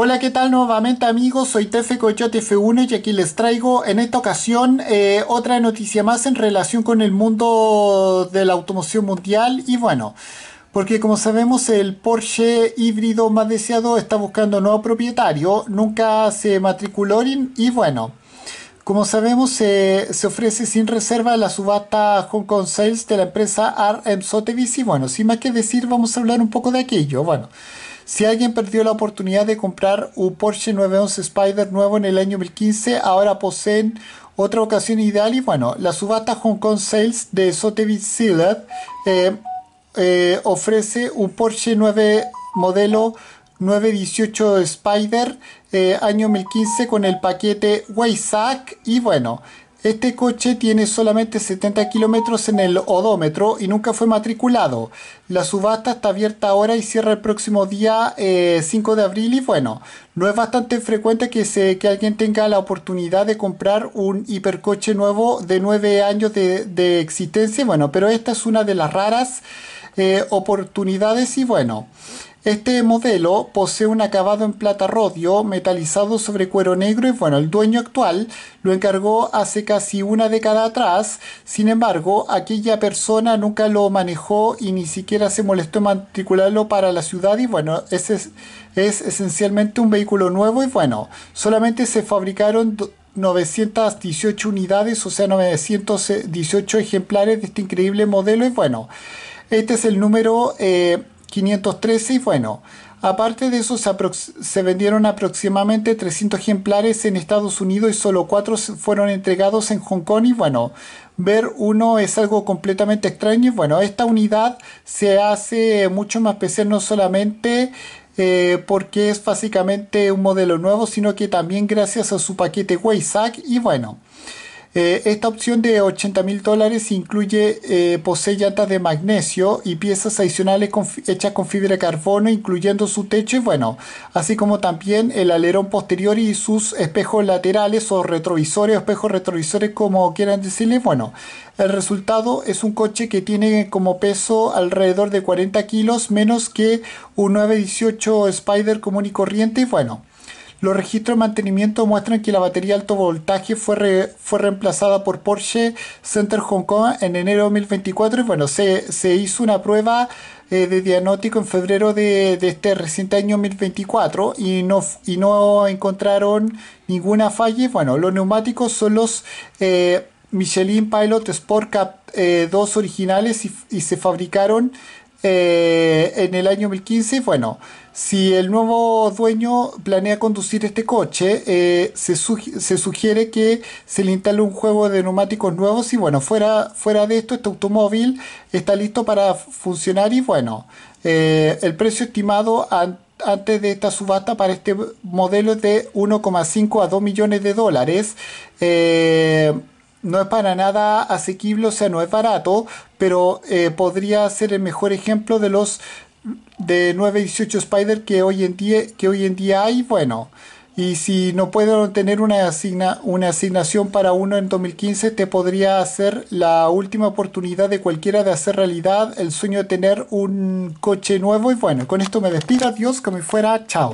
Hola, ¿qué tal nuevamente amigos? Soy Tefe Coyote F1 y aquí les traigo en esta ocasión eh, otra noticia más en relación con el mundo de la automoción mundial y bueno, porque como sabemos el Porsche híbrido más deseado está buscando nuevo propietario, nunca se matriculó y, bueno. Como sabemos, se ofrece sin reserva la subasta Hong Kong Sales de la empresa RM Sotheby's y bueno, sin más que decir, vamos a hablar un poco de aquello. Bueno, si alguien perdió la oportunidad de comprar un Porsche 911 Spider nuevo en el año 2015, ahora poseen otra ocasión ideal y bueno, la subasta Hong Kong Sales de Sotheby's Sealed eh, eh, ofrece un Porsche 9 modelo 918 Spider eh, año 2015 con el paquete Waysack y bueno, este coche tiene solamente 70 kilómetros en el odómetro y nunca fue matriculado. La subasta está abierta ahora y cierra el próximo día 5 eh, de abril y bueno, no es bastante frecuente que, se, que alguien tenga la oportunidad de comprar un hipercoche nuevo de 9 años de, existencia. Bueno, pero esta es una de las raras eh, oportunidades y bueno. Este modelo posee un acabado en plata rodio metalizado sobre cuero negro y bueno, el dueño actual lo encargó hace casi una década atrás, sin embargo, aquella persona nunca lo manejó y ni siquiera se molestó en matricularlo para la ciudad y bueno, ese es, esencialmente un vehículo nuevo y bueno, solamente se fabricaron 918 unidades, o sea, 918 ejemplares de este increíble modelo y bueno, este es el número... Eh, 513 y bueno, aparte de eso se, vendieron aproximadamente 300 ejemplares en Estados Unidos y solo 4 fueron entregados en Hong Kong y bueno, ver uno es algo completamente extraño y bueno, esta unidad se hace mucho más especial no solamente eh, porque es básicamente un modelo nuevo, sino que también gracias a su paquete Waysack y bueno. Eh, esta opción de 80 mil dólares incluye, eh, posee llantas de magnesio y piezas adicionales hechas con fibra de carbono, incluyendo su techo y bueno, así como también el alerón posterior y sus espejos laterales o retrovisores o espejos retrovisores, como quieran decirles. Bueno, el resultado es un coche que tiene como peso alrededor de 40 kilos menos que un 918 Spider común y corriente y bueno. Los registros de mantenimiento muestran que la batería alto voltaje fue, fue reemplazada por Porsche Center Hong Kong en enero de 2024 y bueno, se, se hizo una prueba eh, de diagnóstico en febrero de, este reciente año 2024 y no, y no encontraron ninguna falla. Bueno, los neumáticos son los eh, Michelin Pilot Sport Cap 2 eh, originales y se fabricaron eh, en el año 2015, bueno, si el nuevo dueño planea conducir este coche, eh, se, sugiere que se le instale un juego de neumáticos nuevos y bueno, fuera, de esto, este automóvil está listo para funcionar y bueno, eh, el precio estimado antes de esta subasta para este modelo es de 1,5 a 2 millones de dólares no es para nada asequible, o sea, no es barato, pero eh, podría ser el mejor ejemplo de los de 918 Spider que hoy en día, que hoy en día hay, bueno. Y si no puedo tener una, asigna, una asignación para uno en 2015, te podría hacer la última oportunidad de cualquiera de hacer realidad el sueño de tener un coche nuevo. Y bueno, con esto me despido. Adiós, que me fuera. Chao.